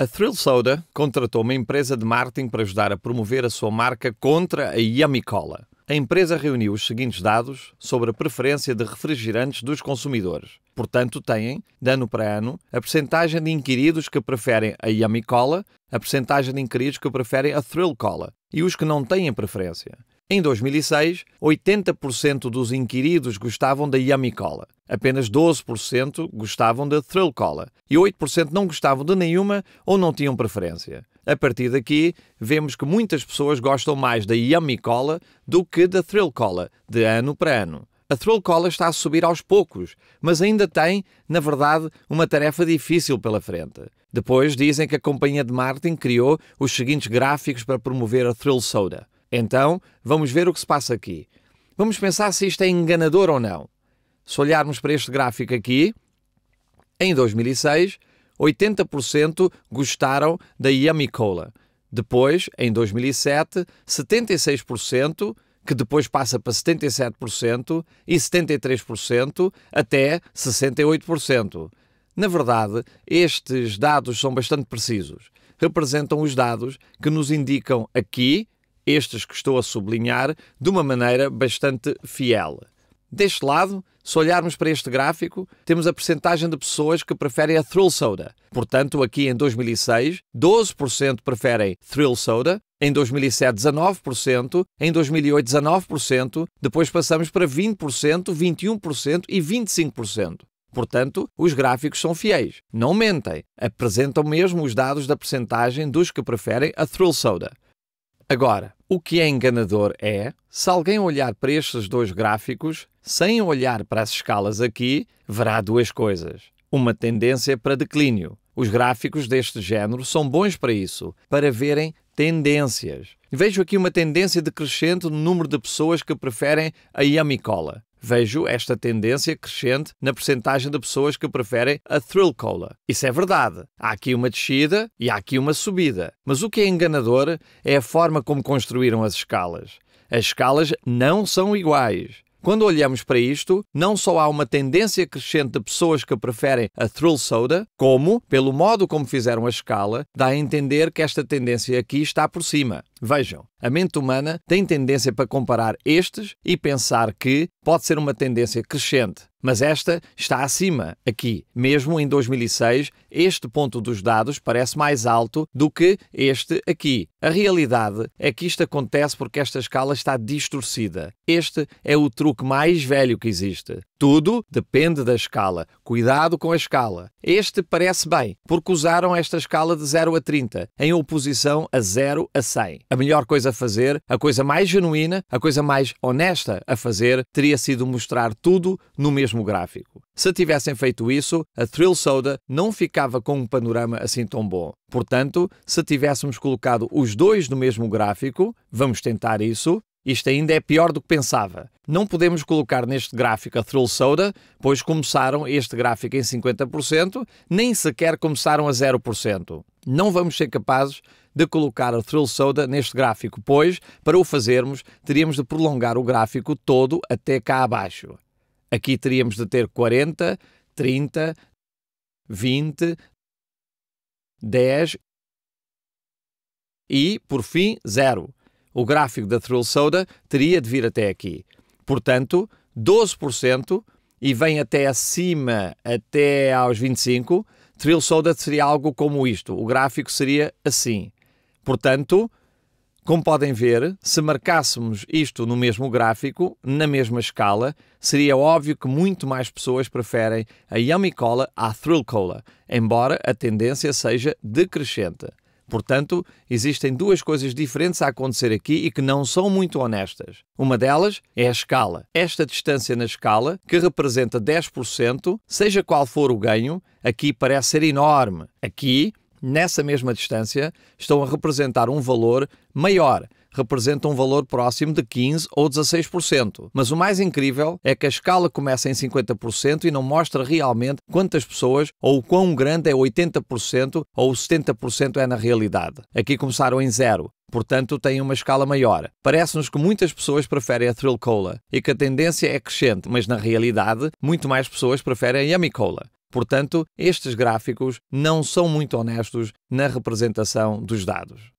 A Thrill Soda contratou uma empresa de marketing para ajudar a promover a sua marca contra a Yummy Cola. A empresa reuniu os seguintes dados sobre a preferência de refrigerantes dos consumidores. Portanto, têm, de ano para ano, a percentagem de inquiridos que preferem a Yummy Cola, a percentagem de inquiridos que preferem a Thrill Cola e os que não têm preferência. Em 2006, 80% dos inquiridos gostavam da Yummy Cola, apenas 12% gostavam da Thrill Cola e 8% não gostavam de nenhuma ou não tinham preferência. A partir daqui, vemos que muitas pessoas gostam mais da Yummy Cola do que da Thrill Cola, de ano para ano. A Thrill Cola está a subir aos poucos, mas ainda tem, na verdade, uma tarefa difícil pela frente. Depois dizem que a companhia de Martin criou os seguintes gráficos para promover a Thrill Soda. Então, vamos ver o que se passa aqui. Vamos pensar se isto é enganador ou não. Se olharmos para este gráfico aqui, em 2006, 80% gostaram da Yummy Cola. Depois, em 2007, 76%, que depois passa para 77% e 73% até 68%. Na verdade, estes dados são bastante precisos. Representam os dados que nos indicam aqui estes que estou a sublinhar, de uma maneira bastante fiel. Deste lado, se olharmos para este gráfico, temos a percentagem de pessoas que preferem a Thrill Soda. Portanto, aqui em 2006, 12% preferem Thrill Soda, em 2007, 19%, em 2008, 19%, depois passamos para 20%, 21% e 25%. Portanto, os gráficos são fiéis, não mentem, apresentam mesmo os dados da percentagem dos que preferem a Thrill Soda. Agora, o que é enganador é, se alguém olhar para estes dois gráficos, sem olhar para as escalas aqui, verá duas coisas. Uma tendência para declínio. Os gráficos deste género são bons para isso, para verem tendências. Vejo aqui uma tendência decrescente no número de pessoas que preferem a Yamicola. Vejo esta tendência crescente na percentagem de pessoas que preferem a thrill cola. Isso é verdade. Há aqui uma descida e há aqui uma subida. Mas o que é enganador é a forma como construíram as escalas. As escalas não são iguais. Quando olhamos para isto, não só há uma tendência crescente de pessoas que preferem a thrill soda, como, pelo modo como fizeram a escala, dá a entender que esta tendência aqui está por cima. Vejam, a mente humana tem tendência para comparar estes e pensar que pode ser uma tendência crescente. Mas esta está acima, aqui. Mesmo em 2006, este ponto dos dados parece mais alto do que este aqui. A realidade é que isto acontece porque esta escala está distorcida. Este é o truque mais velho que existe. Tudo depende da escala. Cuidado com a escala. Este parece bem, porque usaram esta escala de 0 a 30, em oposição a 0 a 100. A melhor coisa a fazer, a coisa mais genuína, a coisa mais honesta a fazer, teria sido mostrar tudo no mesmo gráfico. Se tivessem feito isso, a Thrill Soda não ficava com um panorama assim tão bom. Portanto, se tivéssemos colocado os dois no mesmo gráfico, vamos tentar isso, isto ainda é pior do que pensava. Não podemos colocar neste gráfico a Thrill Soda, pois começaram este gráfico em 50%, nem sequer começaram a 0%. Não vamos ser capazes de colocar a Thrill Soda neste gráfico, pois, para o fazermos, teríamos de prolongar o gráfico todo até cá abaixo. Aqui teríamos de ter 40, 30, 20, 10 e, por fim, 0 o gráfico da Thrill Soda teria de vir até aqui. Portanto, 12% e vem até acima, até aos 25%, Thrill Soda seria algo como isto. O gráfico seria assim. Portanto, como podem ver, se marcássemos isto no mesmo gráfico, na mesma escala, seria óbvio que muito mais pessoas preferem a Yummy Cola à Thrill Cola, embora a tendência seja decrescente. Portanto, existem duas coisas diferentes a acontecer aqui e que não são muito honestas. Uma delas é a escala. Esta distância na escala, que representa 10%, seja qual for o ganho, aqui parece ser enorme. Aqui, nessa mesma distância, estão a representar um valor maior, representa um valor próximo de 15% ou 16%. Mas o mais incrível é que a escala começa em 50% e não mostra realmente quantas pessoas ou quão grande é 80% ou 70% é na realidade. Aqui começaram em zero, portanto tem uma escala maior. Parece-nos que muitas pessoas preferem a Thrill Cola e que a tendência é crescente, mas na realidade muito mais pessoas preferem a Yummy Cola. Portanto, estes gráficos não são muito honestos na representação dos dados.